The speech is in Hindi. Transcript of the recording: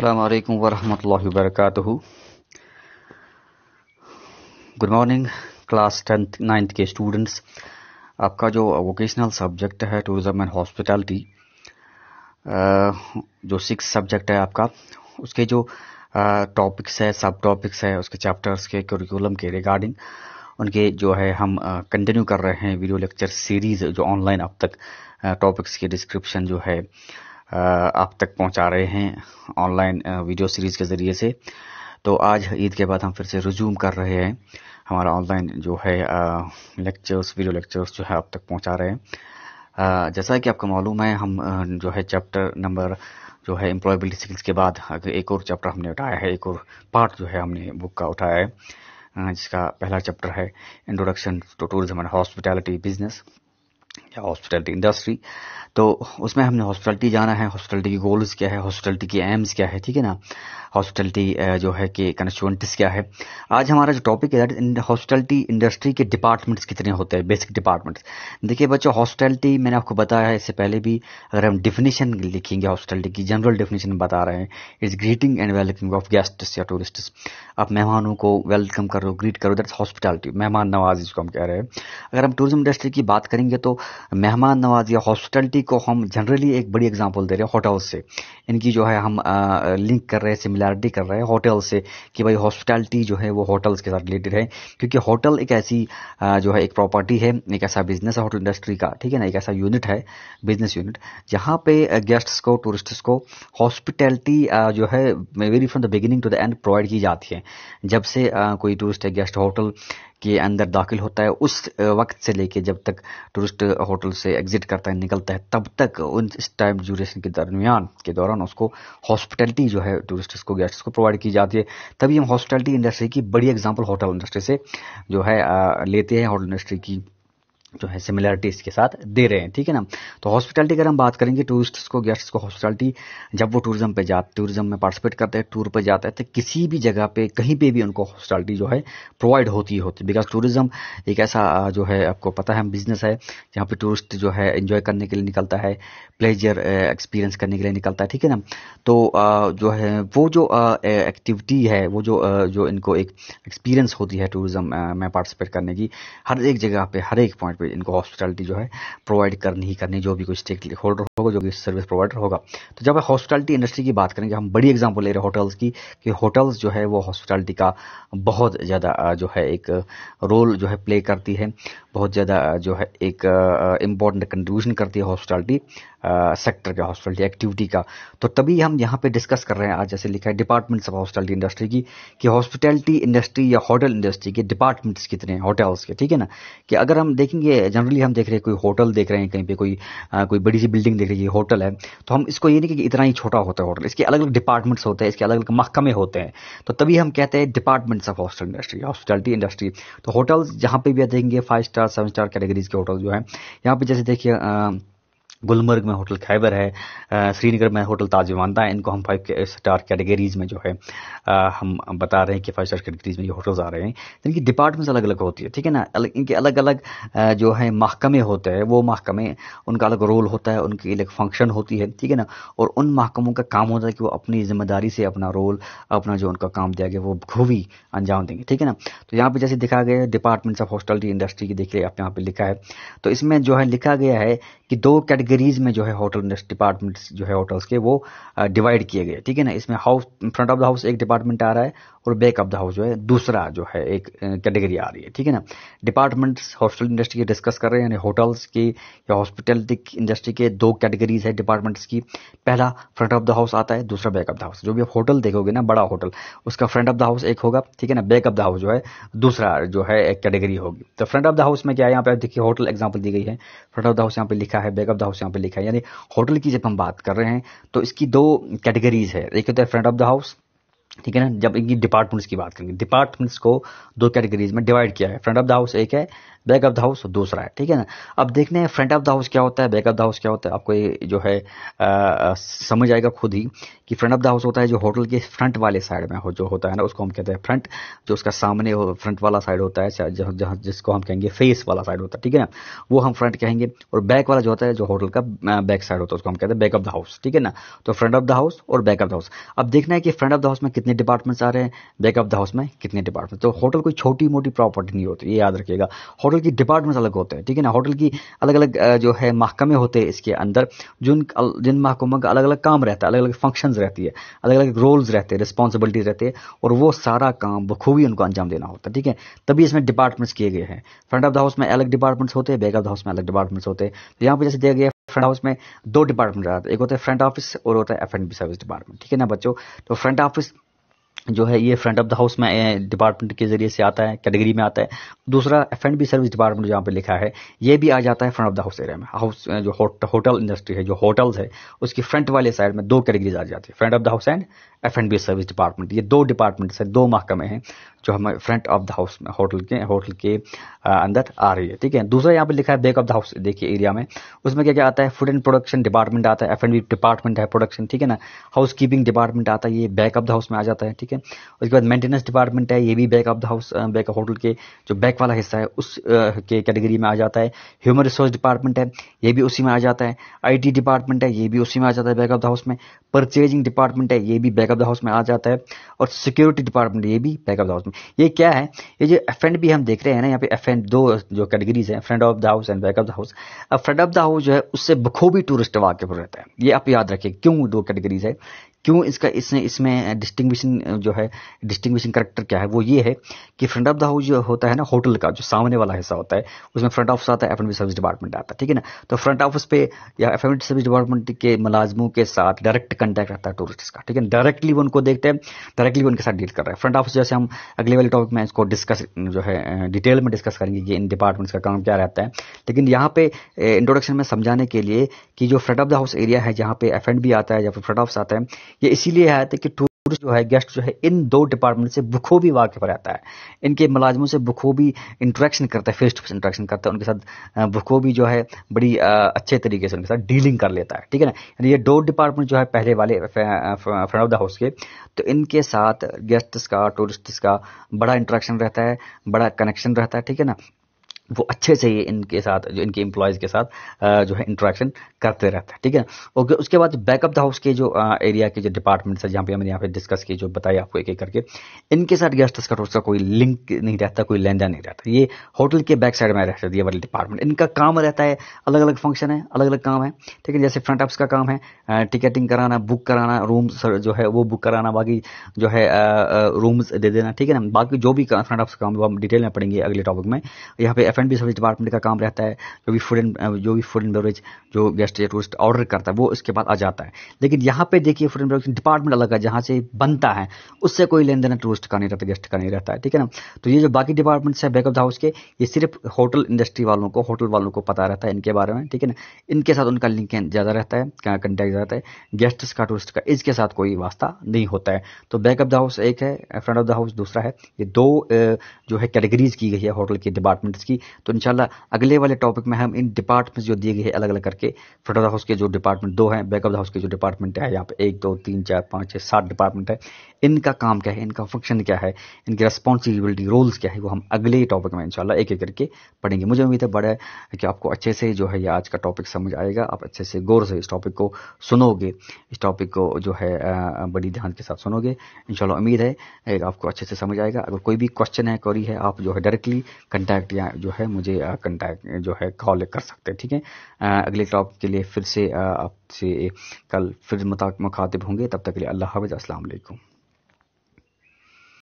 अल्लाम वरहमल वर्क good morning class tenth ninth के स्टूडेंट्स आपका जो वोकेशनल सब्जेक्ट है टूरिज्म एंड हॉस्पिटलिटी जो सिक्स सब्जेक्ट है आपका उसके जो टॉपिक्स है सब टॉपिक्स है उसके चैप्टर्स के करिकुलम के रिगार्डिंग उनके जो है हम कंटिन्यू कर रहे हैं वीडियो लेक्चर सीरीज़ जो ऑनलाइन अब तक टॉपिक्स के डिस्क्रिप्शन जो है आप तक पहुंचा रहे हैं ऑनलाइन वीडियो सीरीज़ के ज़रिए से तो आज ईद के बाद हम फिर से रिज्यूम कर रहे हैं हमारा ऑनलाइन जो है लेक्चर्स वीडियो लेक्चर्स जो है आप तक पहुंचा रहे हैं जैसा कि आपको मालूम है हम जो है चैप्टर नंबर जो है एम्प्लॉयबिलिटी स्किल्स के बाद एक और चैप्टर हमने उठाया है एक और पार्ट जो है हमने बुक का उठाया है जिसका पहला चैप्टर है introduction to tourism and hospitality business या हॉस्पिटलिटी इंडस्ट्री तो उसमें हमने हॉस्पिटलिटी जाना है हॉस्पिटलिटी की गोल्स क्या है हॉस्पिटलिटी के एम्स क्या है ठीक है ना हॉस्पिटलिटी जो है कि कंस्टिट्यूंटिस क्या है आज हमारा जो टॉपिक है दैट हॉस्पिटलिटी इंडस्ट्री के डिपार्टमेंट्स कितने होते हैं बेसिक डिपार्टमेंट्स देखिए बच्चों हॉस्पिटलिटी मैंने आपको बताया है इससे पहले भी अगर हम डिफिनेशन लिखेंगे हॉस्पिटलिटी की जनरल डिफिनेशन बता रहे हैं it's greeting and welcoming of guests या टूरिस्ट्स आप मेहमानों को वेलकम करो ग्रीट करो दैट्स हॉस्पिटलिटी मेहमान नवाज जिसको हम कह रहे हैं अगर हम टूरिज्म इंडस्ट्री की बात करेंगे तो मेहमान नवाज या हॉस्पिटलिटी को हम जनरली एक बड़ी एग्जांपल दे रहे हैं होटल से इनकी जो है हम आ, लिंक कर रहे हैं सिमिलैरिटी कर रहे हैं होटल से कि भाई हॉस्पिटलिटी जो है वो होटल्स के साथ रिलेटेड है क्योंकि होटल एक ऐसी आ, जो है एक प्रॉपर्टी है एक ऐसा बिजनेस है होटल इंडस्ट्री का ठीक है ना एक ऐसा यूनिट है बिजनेस यूनिट जहाँ पे गेस्ट्स को टूरिस्ट्स को हॉस्पिटैलिटी जो है very from the beginning to the end provide की जाती है जब से कोई टूरिस्ट गेस्ट होटल के अंदर दाखिल होता है उस वक्त से लेके जब तक टूरिस्ट होटल से एग्जिट करता है निकलता है तब तक उन इस टाइम ड्यूरेशन के दरमियान के दौरान उसको हॉस्पिटलिटी जो है टूरिस्ट को गेस्ट को प्रोवाइड की जाती है तभी हम हॉस्पिटलिटी इंडस्ट्री की बड़ी एग्जाम्पल होटल इंडस्ट्री से जो है लेते हैं होटल इंडस्ट्री की जो है सिमिलरिटी इसके साथ दे रहे हैं ठीक है ना तो हॉस्पिटलिटी अगर हम बात करेंगे टूरिस्ट्स को गेस्ट्स को हॉस्पिटलिटी जब वो टूरिज्म पे जाते टूरिज्म में पार्टिसिपेट करते हैं टूर पे जाते हैं तो किसी भी जगह पे कहीं पे भी उनको हॉस्पिटलिटी जो है प्रोवाइड होती होती बिकॉज टूरिज्म एक ऐसा जो है आपको पता है बिजनेस है जहाँ पर टूरिस्ट जो है इन्जॉय करने के लिए निकलता है प्लेजर एक्सपीरियंस करने के लिए निकलता है ठीक है ना तो जो है वो जो एक्टिविटी है वो जो जो इनको एक एक्सपीरियंस होती है टूरिज्म में पार्टिसिपेट करने की हर एक जगह पे हर एक पॉइंट पे इनको हॉस्पिटलिटी जो है प्रोवाइड करनी ही करनी जो भी कोई स्टेक होल्डर होगा जो भी सर्विस प्रोवाइडर होगा तो जब हॉस्पिटलिटी इंडस्ट्री की बात करेंगे हम बड़ी एग्जाम्पल ले रहे हैं होटल्स की कि होटल्स जो है वो हॉस्पिटलिटी का बहुत ज़्यादा जो है एक रोल जो है प्ले करती है बहुत ज़्यादा जो है एक इम्पॉर्टेंट कंट्रीब्यूशन करती है हॉस्पिटलिटी सेक्टर का हॉस्पिटलिटी एक्टिविटी का तो तभी हम यहाँ पे डिस्कस कर रहे हैं आज जैसे लिखा है डिपार्टमेंट्स ऑफ हॉस्पिटलिटी इंडस्ट्री की कि हॉस्पिटलिटी इंडस्ट्री या होटल इंडस्ट्री के डिपार्टमेंट्स कितने हैं होटल्स के ठीक है ना कि अगर हम देखेंगे देखिए जनरली हम देख रहे हैं कोई होटल देख रहे हैं कहीं पे कोई आ, कोई बड़ी सी बिल्डिंग देख रही है होटल है तो हम इसको ये नहीं कि इतना ही छोटा होता है होटल इसके अलग अलग डिपार्टमेंट्स होते हैं इसके अलग अलग महकमे होते हैं तो तभी हम कहते हैं departments of hostel industry hospitality industry तो होटल्स जहाँ पे भी देखेंगे five star seven star categories के होटल जो है यहाँ पे जैसे देखिए गुलमर्ग में होटल खैबर है श्रीनगर में होटल ताज विमानता है इनको हम फाइव स्टार कैटेगरीज में जो है आ, हम बता रहे हैं कि फाइव स्टार कैटेगरीज में ये होटल्स आ रहे हैं इनकी डिपार्टमेंट्स अलग अलग होती है ठीक है ना अलग इनके अलग अलग जो है महकमे होते हैं वो महकमे उनका अलग रोल होता है उनकी अलग फंक्शन होती है ठीक है ना और उन महकमों का काम होता है कि वो अपनी जिम्मेदारी से अपना रोल अपना जो उनका काम दिया गया वो बखूबी अंजाम देंगे ठीक है ना तो यहाँ पर जैसे दिखा गया डिपार्टमेंट्स ऑफ हॉस्टलिटी इंडस्ट्री की देख लिया आप यहाँ पर लिखा है तो इसमें जो है लिखा गया है कि दो कैटेगरीज में जो है होटल डिपार्टमेंट्स जो है होटल्स के वो डिवाइड किए गए ठीक है ना इसमें house front of the house एक डिपार्टमेंट आ रहा है और बैक ऑफ द हाउस जो है दूसरा जो है एक कैटेगरी आ रही है ठीक है ना डिपार्टमेंट्स हॉस्टल इंडस्ट्री के डिस्कस कर रहे हैं यानी होटल्स की या हॉस्पिटलिटी इंडस्ट्री के दो कैटेगरीज है डिपार्टमेंट्स की पहला फ्रंट ऑफ द हाउस आता है दूसरा बैक ऑफ द हाउस जो भी आप होटल देखोगे ना बड़ा होटल उसका फ्रंट ऑफ द हाउस एक होगा ठीक है ना बैक ऑफ द हाउस जो है दूसरा जो है एक कैटेगरी होगी तो फ्रंट ऑफ द हाउस में क्या है यहाँ पे देखिए होटल एग्जाम्पल दी गई है फ्रंट ऑफ द हाउस यहाँ पे लिखा है ऑफ द हाउस यहाँ पे लिखा है यानी होटल की जब हम बात कर रहे हैं तो इसकी दो कैटेगरीज है एक होता है फ्रंट ऑफ द हाउस ठीक है ना जब इनकी डिपार्टमेंट्स की बात करेंगे डिपार्टमेंट्स को दो कैटेगरीज में डिवाइड किया है फ्रंट ऑफ द हाउस एक है बैक ऑफ द हाउस दूसरा है ठीक है ना अब देखने हैं फ्रंट ऑफ द हाउस क्या होता है बैक ऑफ द हाउस क्या होता है आपको ये जो है आ, समझ आएगा खुद ही कि फ्रंट ऑफ द हाउस होता है जो होटल के फ्रंट वाले साइड में हो जो होता है ना उसको हम कहते हैं फ्रंट जो उसका सामने हो फ्रंट वाला साइड होता है जहाँ जिसको हम कहेंगे फेस वाला साइड होता है ठीक है ना वो हम फ्रंट कहेंगे और बैक वाला जो होता है जो होटल का बैक साइड होता है उसको हम कहते हैं बैक ऑफ द हाउस ठीक है ना तो फ्रंट ऑफ द हाउस और बैक ऑफ द हाउस अब देखना है कि फ्रंट ऑफ द हाउस में कितने डिपार्टमेंट्स आ रहे हैं बैक ऑफ द हाउस में कितने डिपार्टमेंट तो होटल कोई छोटी मोटी प्रॉपर्टी नहीं होती ये याद रखिएगा होटल की डिपार्टमेंट्स अलग होते हैं ठीक है ना होटल की अलग अलग जो है महकमे होते हैं इसके अंदर जिन जिन महकमों का अलग अलग काम रहता है अलग अलग फंक्शन रहती है अलग अलग रोल्स रहते हैं रिस्पॉन्सिबिलिटीज रहते हैं और वो सारा काम बखूबी उनको अंजाम देना होता है ठीक है तभी इसमें डिपार्टमेंट्स किए गए हैं फ्रंट ऑफ द हाउस में अलग डिपार्टमेंट्स होते हैं बैक ऑफ द हाउस में अलग डिपार्टमेंट्स होते हैं तो यहाँ पर जैसे दिया गया फ्रंट हाउस में दो डिपार्टमेंट रहते हैं एक होता है फ्रंट ऑफिस और होता है F and B service department ठीक है ना बच्चों तो फ्रंट ऑफिस जो है ये फ्रंट ऑफ द हाउस में डिपार्टमेंट के जरिए से आता है कैटेगरी में आता है दूसरा F and B service department जहाँ पे लिखा है ये भी आ जाता है front of the house area में हाउस जो होटल इंडस्ट्री है जो होटल्स है उसकी फ्रंट वाले साइड में दो कैटेगरीज आ जाती है front of the house and F and B service department ये दो डिपार्टमेंट्स है दो महकमे हैं जो हमें फ्रंट ऑफ द हाउस में होटल के होटल के अंदर आ रही है ठीक है दूसरा यहाँ पर लिखा है बैक ऑफ द हाउस देखिए एरिया में उसमें क्या क्या आता है फूड एंड प्रोडक्शन डिपार्टमेंट आता है एफ एंड बी डिपार्टमेंट है प्रोडक्शन ठीक है ना हाउस कीपिंग डिपार्टमेंट आता है ये बैक ऑफ द हाउस में आ जाता है ठीक है ठीक है उसके बाद मेंटेनेंस डिपार्टमेंट है ये भी back of the house back hotel के जो बैक वाला हिस्सा है उस के कैटेगरी में आ जाता है ह्यूमन रिसोर्स डिपार्टमेंट है ये भी उसी में आ जाता है आईटी डिपार्टमेंट है ये भी उसी में आ जाता है बैक ऑफ द हाउस में परचेजिंग डिपार्टमेंट है ये भी बैक ऑफ द हाउस में आ जाता है और सिक्योरिटी डिपार्टमेंट ये भी बैक ऑफ द हाउस में ये क्या है ये जो एफ एंड भी हम देख रहे हैं ना यहाँ पे एफ एंड दो जो कैटेगरीज हैं friend of the house and back of the house अब फ्रेंड ऑफ द हाउस जो है उससे बखूबी टूरिस्ट वाकिफ रहता है ये आप याद रखें क्यों दो कैटेगरीज है क्यों इसका इसने इसमें डिस्टिंग्विशिंग जो है डिस्टिंग्विशिंग करेक्टर क्या है वो ये है कि फ्रंट ऑफ द हाउस जो होता है ना होटल का जो सामने वाला हिस्सा होता है उसमें फ्रंट ऑफिस आता है एफ सर्विस डिपार्टमेंट आता है ठीक है ना तो फ्रंट ऑफिस पे या एफ सर्विस डिपार्टमेंट के मुलाजमों के साथ डायरेक्ट कंटैक्ट रहता है टूरिस्ट का ठीक है डायरेक्टली उनको देखते हैं डायरेक्टली उनके साथ डील कर रहा है फ्रंट ऑफिस जैसे हम अगले वाले टॉपिक में इसको डिस्कस जो है डिटेल में डिस्कस करेंगे कि इन डिपार्टमेंट्स का काम क्या रहता है लेकिन यहाँ पे इंट्रोडक्शन में समझाने के लिए कि जो front of the house area है जहाँ पे एफ एंड भी आता है या फिर फ्रंट ऑफिस आता है ये इसीलिए आया था कि टूरिस्ट जो है गेस्ट जो है इन दो डिपार्टमेंट से बखूबी वाकिफ रहता है इनके मुलाजमों से बखूबी इंट्रैक्शन करता है फेस टू फेस इंट्रैक्शन करता है उनके साथ बखूबी जो है बड़ी अच्छे तरीके से उनके साथ डीलिंग कर लेता है ठीक है ना यानी ये दो डिपार्टमेंट जो है पहले वाले फ्रंट ऑफ द हाउस के तो इनके साथ गेस्ट्स का टूरिस्ट का बड़ा इंट्रैक्शन रहता है बड़ा कनेक्शन रहता है ठीक है ना वो अच्छे से ये इनके साथ जो इनके एम्प्लॉयज़ के साथ जो है इंट्रैक्शन करते रहते हैं ठीक है ओके उसके बाद बैकअप द हाउस के जो एरिया के जो डिपार्टमेंट्स है जहाँ पे हमने यहाँ पे डिस्कस किए जो बताया आपको एक एक करके इनके साथ गेस्ट हाउस का रोज का कोई लिंक नहीं रहता कोई लेंदा नहीं रहता ये होटल के बैक साइड में रहता ये वाले डिपार्टमेंट इनका काम रहता है अलग अलग फंक्शन है अलग अलग काम है ठीक है जैसे फ्रंट ऑफिस का काम है टिकटिंग कराना बुक कराना रूम जो है वो बुक कराना बाकी जो है रूम्स दे देना ठीक है ना बाकी जो भी फ्रंट ऑफिस का काम हम डिटेल में पढ़ेंगे अगले टॉपिक में यहाँ पे एफ फ्रेंड भी सर्विस डिपार्टमेंट का काम रहता है जो भी फूड एंड जो भी फूड एंड बेवरेज जो गेस्ट या टूरिस्ट ऑर्डर करता है वो इसके बाद आ जाता है लेकिन यहाँ पे देखिए फूड एंड बेवरेज डिपार्टमेंट अलग है जहाँ से बनता है उससे कोई लेन देन टूरिस्ट का नहीं रहता गेस्ट का नहीं रहता है ठीक है ना तो ये जो बाकी डिपार्टमेंट्स है बैक ऑफ द हाउस के ये सिर्फ होटल इंडस्ट्री वालों को होटल वालों को पता रहता है इनके बारे में ठीक है ना इनके साथ उनका लिंक ज़्यादा रहता है कंटैक्ट ज़्यादा है गेस्ट का टूरिस्ट का इसके साथ कोई वास्ता नहीं होता है तो बैक ऑफ द हाउस एक है फ्रंट ऑफ द हाउस दूसरा है ये दो जो है कैटेगरीज की गई है होटल के डिपार्टमेंट्स की तो इनशाला अगले वाले टॉपिक में हम इन डिपार्टमेंट्स जो दिए गए हैं अलग अलग करके फ्रंट ऑफ द हाउस के जो डिपार्टमेंट दो हैं बैक ऑफ द हाउस के जो डिपार्टमेंट है यहाँ पे एक दो तीन चार पाँच छः सात डिपार्टमेंट है इनका काम क्या है इनका फंक्शन क्या है इनकी रिस्पॉन्सिबिलिटी रोल्स क्या है वो हम अगले टॉपिक में इनशाला एक एक करके पढ़ेंगे मुझे उम्मीद है बड़ा कि आपको अच्छे से जो है ये आज का टॉपिक समझ आएगा आप अच्छे से गौर से इस टॉपिक को सुनोगे इस टॉपिक को जो है बड़ी ध्यान के साथ सुनोगे इनशाला उम्मीद है आपको अच्छे से समझ आएगा अगर कोई भी क्वेश्चन है क्वारी है आप जो है डायरेक्टली कंटैक्ट या जो है मुझे कंटैक्ट जो है कॉल कर सकते हैं ठीक है अगले टॉप के लिए फिर से आपसे कल फिर मुखातिब होंगे तब तक के लिए अल्लाह हाफ़ असलकुम